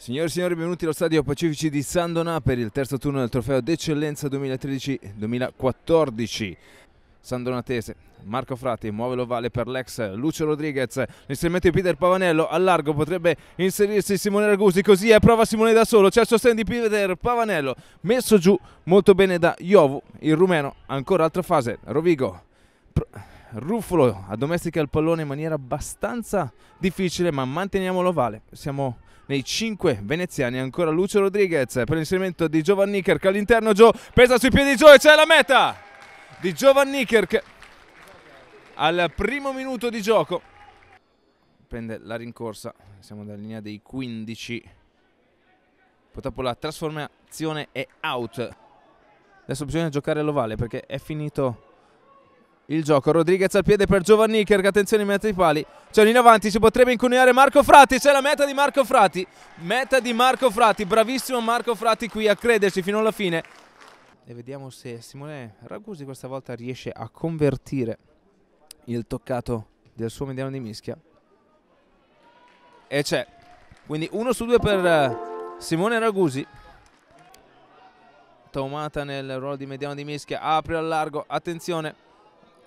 Signore e signori, benvenuti allo Stadio Pacifici di San Donà per il terzo turno del trofeo d'eccellenza 2013-2014. San Donatese, Marco Frati muove l'ovale per l'ex Lucio Rodriguez, l'inserimento di Peter Pavanello, al largo potrebbe inserirsi Simone Ragusi, così è, prova Simone da solo, c'è il sostegno di Peter Pavanello, messo giù molto bene da Iovu, il rumeno, ancora altra fase, Rovigo... Pro Ruffolo addomestica il pallone in maniera abbastanza difficile, ma manteniamo l'ovale. Siamo nei 5 veneziani, ancora Lucio Rodriguez per l'inserimento di Giovan Giovanni che all'interno. Gio pesa sui piedi Gio e c'è la meta di Giovanni Kerk al primo minuto di gioco. Prende la rincorsa, siamo dalla linea dei 15. Purtroppo la trasformazione è out. Adesso bisogna giocare l'ovale perché è finito il gioco. Rodriguez al piede per Giovanni Iker, attenzione in mezzo ai pali. C'è cioè, in avanti, si potrebbe incuneare Marco Frati, c'è la meta di Marco Frati. Meta di Marco Frati, bravissimo Marco Frati qui a credersi fino alla fine. E vediamo se Simone Ragusi questa volta riesce a convertire il toccato del suo mediano di mischia. E c'è. Quindi uno su due per eh, Simone Ragusi. Taumata nel ruolo di mediano di mischia, apre al largo, attenzione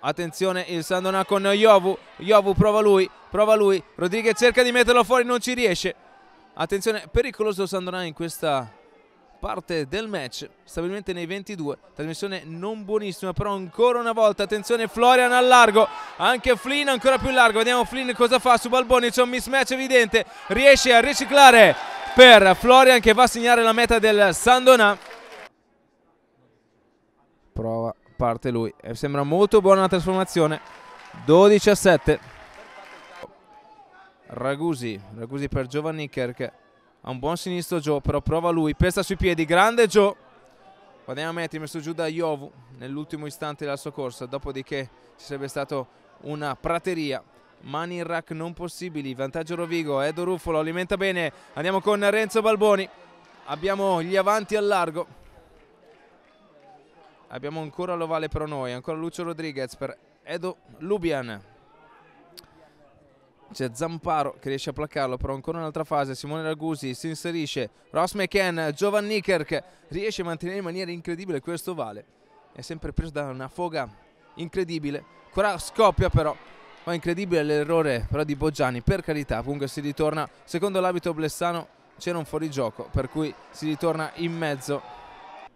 Attenzione il Sandona con Iovu. Iovu prova lui, prova lui. Rodriguez cerca di metterlo fuori, non ci riesce. Attenzione, pericoloso Sandona in questa parte del match, stabilmente nei 22. Trasmissione non buonissima, però ancora una volta, attenzione Florian al largo, anche Flynn ancora più largo. Vediamo Flynn cosa fa su Balboni, c'è un mismatch evidente. Riesce a riciclare per Florian che va a segnare la meta del Sandona. parte lui. E sembra molto buona la trasformazione. 12 a 7. Ragusi, Ragusi per Giovanni che ha un buon sinistro Joe, però prova lui, pesta sui piedi, grande Joe. Guardiamo metri messo giù da Iovu nell'ultimo istante della sua corsa, dopodiché ci sarebbe stata una prateria. Mani in rack non possibili, vantaggio Rovigo, Edo Ruffolo alimenta bene, andiamo con Renzo Balboni. Abbiamo gli avanti al largo abbiamo ancora l'ovale per noi, ancora Lucio Rodriguez per Edo Lubian. C'è Zamparo che riesce a placcarlo, però ancora un'altra fase. Simone Ragusi si inserisce. Ross McCann, Giovan Nicker che riesce a mantenere in maniera incredibile questo ovale. È sempre preso da una foga incredibile. Qua scoppia però. Ma incredibile l'errore però di Boggiani, per carità, comunque si ritorna, secondo l'abito Blessano c'era un fuorigioco, per cui si ritorna in mezzo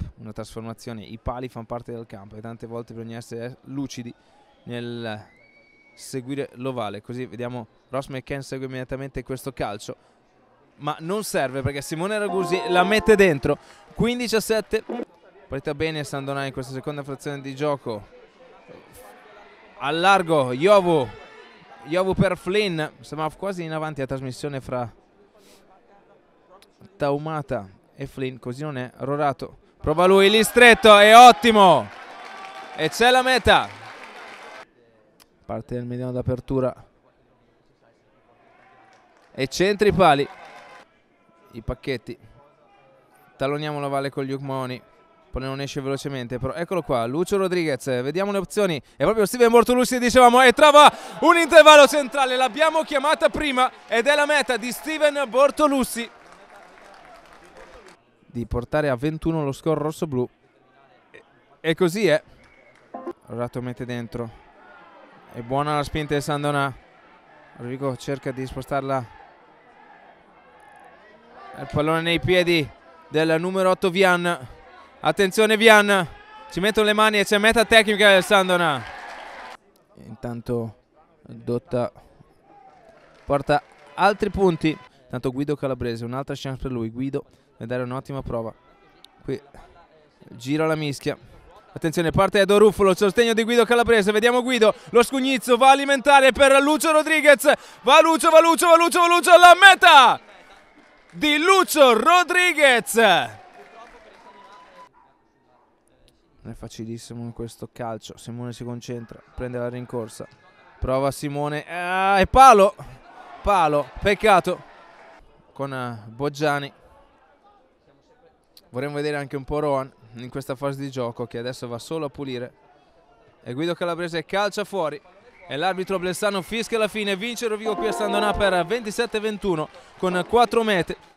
up, una trasformazione. I pali fanno parte del campo e tante volte bisogna essere lucidi nel seguire l'ovale. Così vediamo Ross McKen segue immediatamente questo calcio. Ma non serve perché Simone Ragusi la mette dentro. 15 a 7. Partita bene Sandonà in questa seconda frazione di gioco. Allargo largo Iovu. Iovu per Flynn. Sembrava quasi in avanti la trasmissione fra Taumata e Flynn. Così non è. Rorato Prova lui lì stretto, è ottimo. E c'è la meta. Parte del mediano d'apertura. E centri i pali. I pacchetti. Talloniamo la valle con gli Ucmoni. Poi non esce velocemente, però eccolo qua, Lucio Rodriguez, vediamo le opzioni. È proprio Steven Bortolussi, dicevamo, e trova un intervallo centrale. L'abbiamo chiamata prima ed è la meta di Steven Bortolussi di portare a 21 lo score rosso-blu. E, e, così è. Rato mette dentro. E buona la spinta di Sandonà. Rodrigo cerca di spostarla. Il pallone nei piedi del numero 8 Vian. Attenzione Vian. Ci mettono le mani e c'è meta tecnica del Sandona. Intanto Dotta porta altri punti. Tanto Guido Calabrese, un'altra chance per lui. Guido deve dare un'ottima prova. Qui gira la mischia. Attenzione, parte Edo Ruffolo, sostegno di Guido Calabrese, vediamo Guido, lo scugnizzo va a alimentare per Lucio Rodriguez, va Lucio, va Lucio, va Lucio, va Lucio, alla meta di Lucio Rodriguez. Non è facilissimo in questo calcio, Simone si concentra, prende la rincorsa, prova Simone, ah, e palo, palo, peccato, con eh, Boggiani. Vorremmo vedere anche un po' Rohan in questa fase di gioco che adesso va solo a pulire. E Guido Calabrese calcia fuori. E l'arbitro Blessano fischia la fine. Vince Rovigo qui a Sandonà per 27-21 con 4 metri.